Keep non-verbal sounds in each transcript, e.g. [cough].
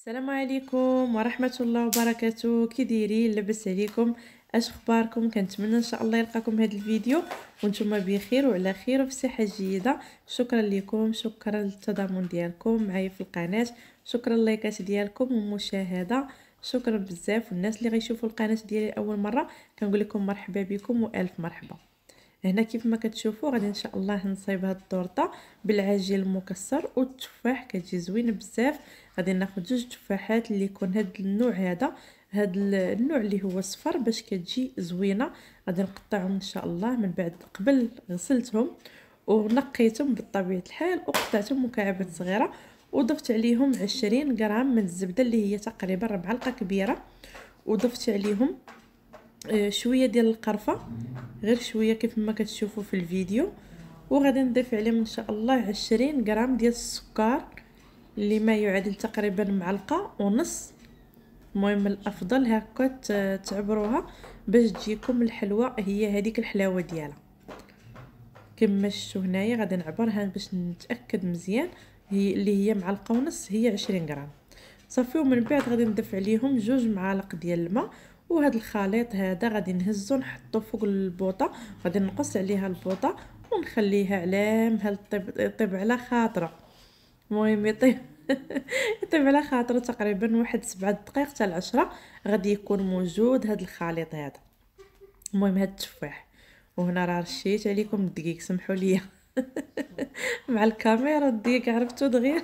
السلام عليكم ورحمه الله وبركاته كي دايرين لاباس عليكم اش اخباركم كنتمنى ان شاء الله يلقاكم هذا الفيديو وانتم بخير وعلى خير وفي صحه جيده شكرا لكم شكرا للتضامن ديالكم معايا في القناه شكرا لايكات ديالكم والمشاهده شكرا بزاف والناس اللي غيشوفوا القناه ديالي اول مره كنقول لكم مرحبا بكم والف مرحبا هنا كيف ما كتشوفوا غادي ان شاء الله نصايب هاد الطورطه بالعجين المكسر والتفاح كتجي زوينه بزاف غادي ناخذ جوج تفاحات اللي يكون هاد النوع هذا هاد النوع اللي هو صفر باش كتجي زوينه غادي نقطعهم ان شاء الله من بعد قبل غسلتهم ونقيتهم بطبيعه الحال وقطعتهم مكعبات صغيره وضفت عليهم 20 غرام من الزبده اللي هي تقريبا 4 معلقه كبيره وضفت عليهم آه، شويه ديال القرفه غير شويه كيف ما كتشوفوا في الفيديو وغادي نضيف عليهم ان شاء الله 20 غرام ديال السكر اللي ما يعادل تقريبا معلقه ونص المهم الافضل هكا تعبروها باش تجيكم الحلوه هي هذيك الحلاوه ديالها كما شفتوا هنايا غادي نعبرها باش نتاكد مزيان هي اللي هي معلقه ونص هي 20 غرام صافي ومن بعد غادي نضيف عليهم جوج معالق ديال الماء وهذا الخليط هذا غادي نهزو نحطو فوق البوطه غادي نقص عليها البوطه ونخليها على مهل طيب يطيب على خاطره المهم يطيب يطيب [laughs] على خاطره تقريبا واحد سبعة دقائق حتى العشرة غادي يكون موجود هذا الخليط هذا المهم هاد التفاح وهنا راه رشيت عليكم الدقيق سمحوا لي [laughs] مع الكاميرا الدقيق عرفتو دغيا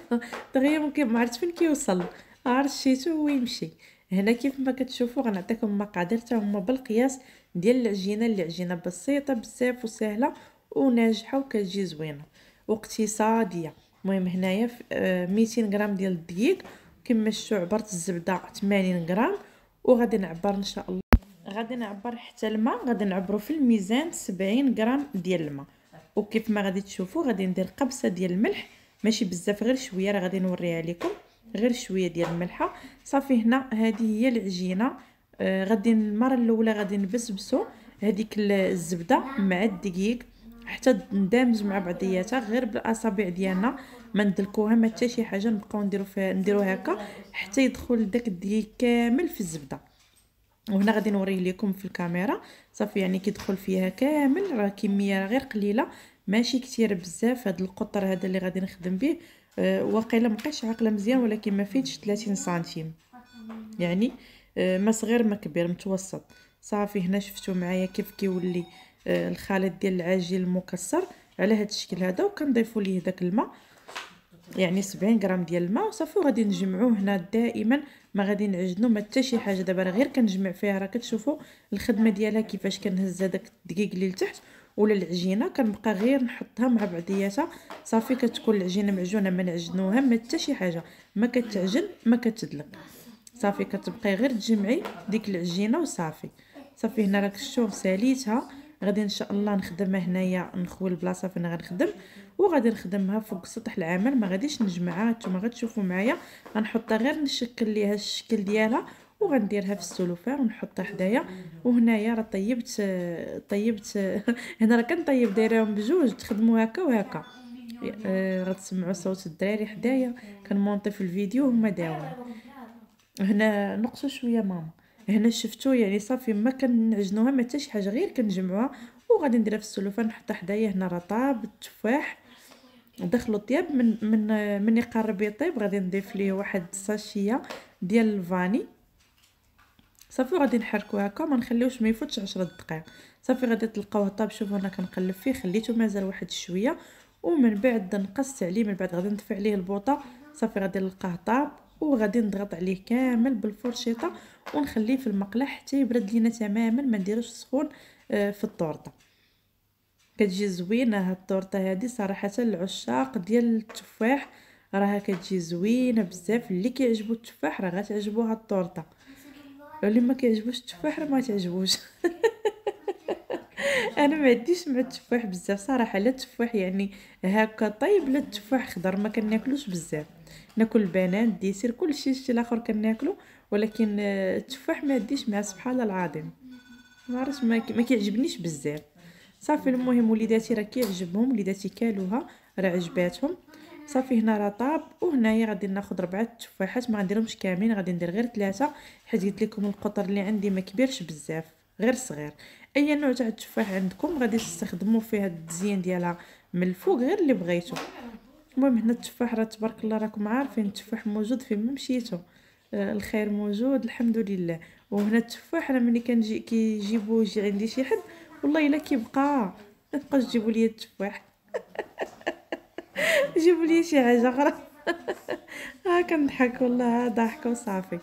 دغيا ممكن ما عرفت فين كيوصل عرشيتو اه ويمشي هنا كيف ما كتشوفوا غنعطيكم مقادير حتى هما بالقياس ديال العجينه اللي عجينه بسيطه بزاف وسهله وناجحه وكتجي زوينه واقتصاديه المهم هنايا 200 آه، غرام ديال الدقيق كما شفتوا عبرت الزبده 80 غرام وغادي نعبر ان شاء الله غادي نعبر حتى الماء غادي نعبرو في الميزان 70 غرام ديال الماء وكيف ما غادي تشوفوا غادي ندير قبصه ديال الملح ماشي بزاف غير شويه راه غادي نوريها لكم غير شويه ديال الملحه صافي هنا هذه هي العجينه آه، غادي المره الاولى غادي نبسبسو هذيك الزبده مع الدقيق حتى تندمج مع بعضياتها غير بالاصابع ديالنا ما ندلكوها ما حتى شي حاجه نبقاو نديرو فيها نديرو هكا حتى يدخل داك الدقيق كامل في الزبده وهنا غادي نوري لكم في الكاميرا صافي يعني كيدخل فيها كامل راه كميه غير قليله ماشي كتير بزاف هاد القطر هذا اللي غادي نخدم به آه، وقيلا مبقيتش عاقله مزيان ولكن ما فاتش 30 سنتيم يعني آه، ما صغير ما كبير متوسط صافي هنا شفتوا معايا كيف كيولي آه، الخليط ديال العجين المكسر على هذا الشكل هذا وكنضيفوا ليه داك الماء يعني 70 غرام ديال الماء وصافي وغادي نجمعوه هنا دائما ما غادي نعجنو ما حتى شي حاجه دابا غير كنجمع فيها راه كتشوفوا الخدمه ديالها كيفاش كنهز هذاك الدقيق اللي لتحت ولا العجينه كنبقى غير نحطها مع بعضياتها صافي كتكون العجينه معجونه ما نعجنوها ما حتى شي حاجه ما كتعجن ما كتدلق صافي كتبقاي غير تجمعي ديك العجينه وصافي صافي هنا راك شوف ساليتها غادي ان شاء الله نخدمها هنايا نخوي البلاصه فين غنخدم وغادي نخدمها فوق سطح العمل ما غاديش نجمعها نتوما غتشوفوا معايا غنحطها غير نشكل ليها الشكل ديالها وغنديرها في السلوفان ونحطها حدايا وهنايا راه طيبت طيبت [laughs] هنا راه كنطيب دايرهم بجوج تخدموا هكا وهكا آه، غتسمعوا صوت الدراري حدايا كنمونطي في الفيديو هما داوين هنا نقصوا شويه ماما هنا شفتو يعني صافي ما كنعجنوها ما حتى شي حاجه غير كنجمعوها وغادي نديرها في السلوفان نحطها حدايا هنا راه طاب التفاح دخلوا طياب من من من يقرب يطيب غادي نضيف ليه واحد الساشيه ديال الفاني صافي غادي نحركو هكا ما نخليوش ما يفوتش 10 دقائق صافي غادي تلقاوه طاب شوفوا انا كنقلب فيه خليته مازال واحد شويه ومن بعد نقصت عليه من بعد غادي ندفع عليه البوطه صافي غادي نلقاه طاب وغادي نضغط عليه كامل بالفرشيطه ونخليه في المقله حتى يبرد لينا تماما ما نديروش سخون آه، في الطورطه كتجي زوينه هاد الطورطه هادي صراحه العشاق ديال التفاح راها كتجي زوينه بزاف اللي كيعجبو التفاح راه غتعجبو هاد الطورطه لو اللي ما كيعجبوش التفاح راه ما تعجبوش [laughs] انا ما عنديش مع التفاح بزاف صراحه لا التفاح يعني هكا طيب لا التفاح خضر ما كناكلوش بزاف ناكل البنان الديسير كلشي الشيء الاخر كناكلو ولكن آه، التفاح ما عنديش مع سبحان الله العظيم ما عرفتش ما كيعجبنيش بزاف صافي المهم وليداتي راه كيعجبهم وليداتي كالوها راه عجباتهم صافي هنا راه طاب وهنايا غادي ناخذ ربعه تفاحات ما غنديرهمش كاملين غادي ندير غير ثلاثه حيت قلت لكم القطر اللي عندي ما كبيرش بزاف غير صغير اي نوع تاع التفاح عندكم غادي تستخدموا فيها التزيين ديالها من الفوق غير اللي بغيتو المهم هنا التفاح راه تبارك الله راكم عارفين التفاح موجود فين ما مشيتو آه، الخير موجود الحمد لله وهنا التفاح انا ملي كنجي كيجيبو يجي عندي شي حد والله الا كيبقى ما تبقاش تجيبوا لي التفاح جيبوا لي شي حاجه اخرى [laughs] ها كنضحك والله ضحك وصافي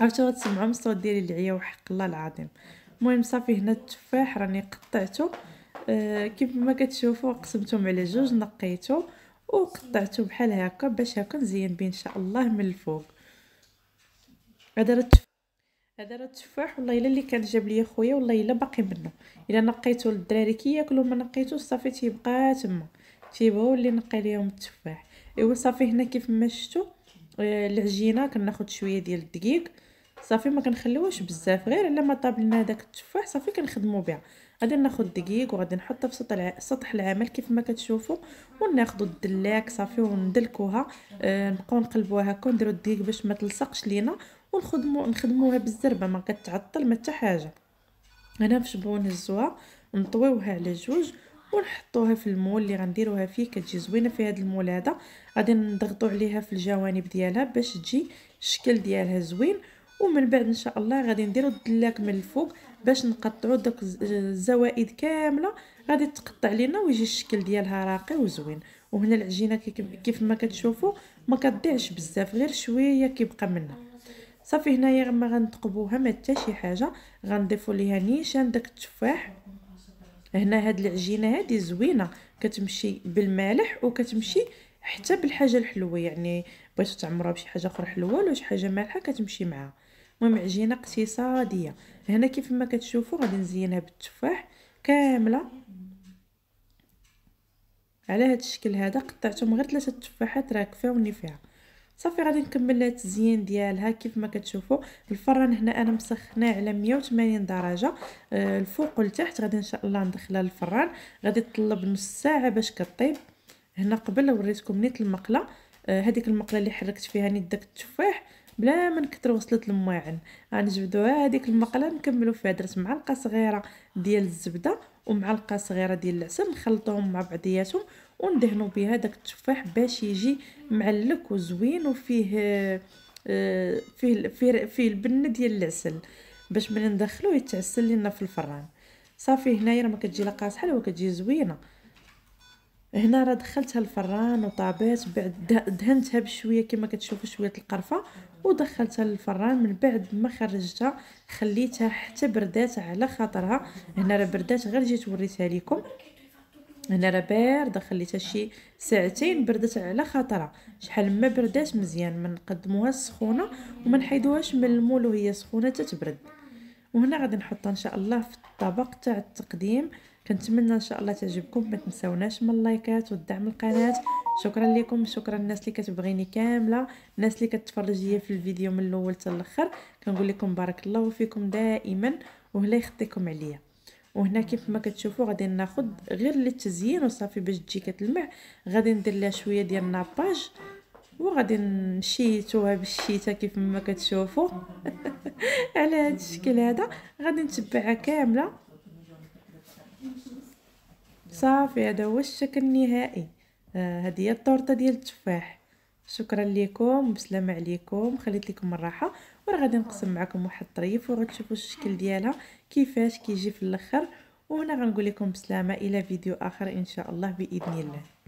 عرفتوا غتسمعوا من الصوت ديالي العيا وحق الله العظيم المهم صافي هنا التفاح راني قطعته آه، كيف ما كتشوفوا قسمتهم على جوج نقيته وقطعته بحال هكا باش هكا نزين به ان شاء الله من الفوق هذا راه هذا راه التفاح والله الا اللي كان جاب ليا خويا والله الا باقي منه الا نقيته للدراري كياكلوا ما نقيتوش صافي تيبقى تما تيبغيو هو اللي نقي ليهم التفاح ايوا صافي هنا كيف ما شفتوا آه، العجينه كناخذ شويه ديال الدقيق صافي ما كنخليوهاش بزاف غير الا ما طاب لنا داك التفاح صافي كنخدموا بها غادي ناخذ الدقيق وغادي نحطها في سطح سطح العمل كيف ما كتشوفوا وناخذوا الدلاك صافي وندلكوها آه، نبقاو نقلبوها هكا ونديروا الدقيق باش ما تلصقش لينا ونخدموا نخدموها بالزربه ما كتعطل ما حتى حاجه هنا فاش بغاو نهزوها نطويوها على جوج ونحطوها في المول اللي غنديروها فيه كتجي زوينه في هذا المول هذا غادي نضغطوا عليها في الجوانب ديالها باش تجي الشكل ديالها زوين ومن بعد ان شاء الله غادي نديروا الدلاك من الفوق باش نقطعوا داك الزوائد كامله غادي تقطع لينا ويجي الشكل ديالها راقي وزوين وهنا العجينه كيف ما كتشوفوا ما كتضيعش بزاف غير شويه كيبقى منها صافي هنايا غنثقبوها ما حتى شي حاجه غنضيفوا ليها نيشان داك التفاح هنا هاد العجينه هادي زوينه كتمشي بالمالح وكتمشي حتى بالحاجه الحلوه يعني بغيتو تعمروها بشي حاجه اخرى حلوه ولا شي حاجه مالحه كتمشي معاها المهم عجينه اقتصاديه هنا كيف ما كتشوفوا غادي نزينها بالتفاح كامله على هاد الشكل هذا قطعتهم غير ثلاثه تفاحات راه كفاوني فيها صافي غادي نكمل التزيين ديالها كيف ما كتشوفوا الفران هنا انا مسخناه على 180 درجه أه الفوق والتحت غادي ان شاء الله ندخلها للفران غادي تطلب نص ساعه باش كطيب هنا قبل وريتكم نيت المقله آه، هذيك المقله اللي حركت فيها نيت داك التفاح بلا ما نكثر وصلت الماعن غنجبدوها هذيك المقله نكملوا فيها درت معلقه صغيره ديال الزبده ومعلقه صغيره ديال العسل نخلطوهم مع بعضياتهم وندهنوا بها داك التفاح باش يجي معلك وزوين وفيه آه فيه فيه, فيه البنه ديال العسل باش ملي ندخلوه يتعسل لينا في الفران صافي هنايا راه ما كتجي لا قاصحه لا كتجي زوينه هنا راه دخلتها الفران وطابات بعد دهنتها بشويه كما كتشوفوا شويه القرفه ودخلتها للفران من بعد ما خرجتها خليتها حتى بردات على خاطرها هنا راه بردات غير جيت وريتها لكم هنا راه بارده خليتها شي ساعتين بردات على خاطرها شحال ما بردات مزيان ما نقدموها سخونه وما نحيدوهاش من المول وهي سخونه تتبرد وهنا غادي نحطها ان شاء الله في الطبق تاع التقديم كنتمنى ان شاء الله تعجبكم ما تنساوناش من اللايكات والدعم القناه شكرا لكم شكرا الناس اللي كتبغيني كامله الناس اللي كتفرج ليا في الفيديو من الاول حتى الاخر كنقول لكم بارك الله فيكم دائما وهلا يخطيكم عليا وهنا كيف ما كتشوفوا غادي ناخذ غير للتزيين وصافي باش تجي كتلمع غادي ندير لها شويه ديال الناباج وغادي نشيتوها بالشيتا كيف ما كتشوفوا [laughs] على هذا الشكل هذا غادي نتبعها كامله صافي هذا هو الشكل النهائي آه، هذه هي التورته ديال التفاح شكرا لكم بسلامه عليكم خليت لكم الراحه وراه غادي نقسم معكم واحد الطريف وغتشوفوا الشكل ديالها كيفاش كيجي في الاخر وهنا غنقول لكم بسلامه الى فيديو اخر ان شاء الله باذن الله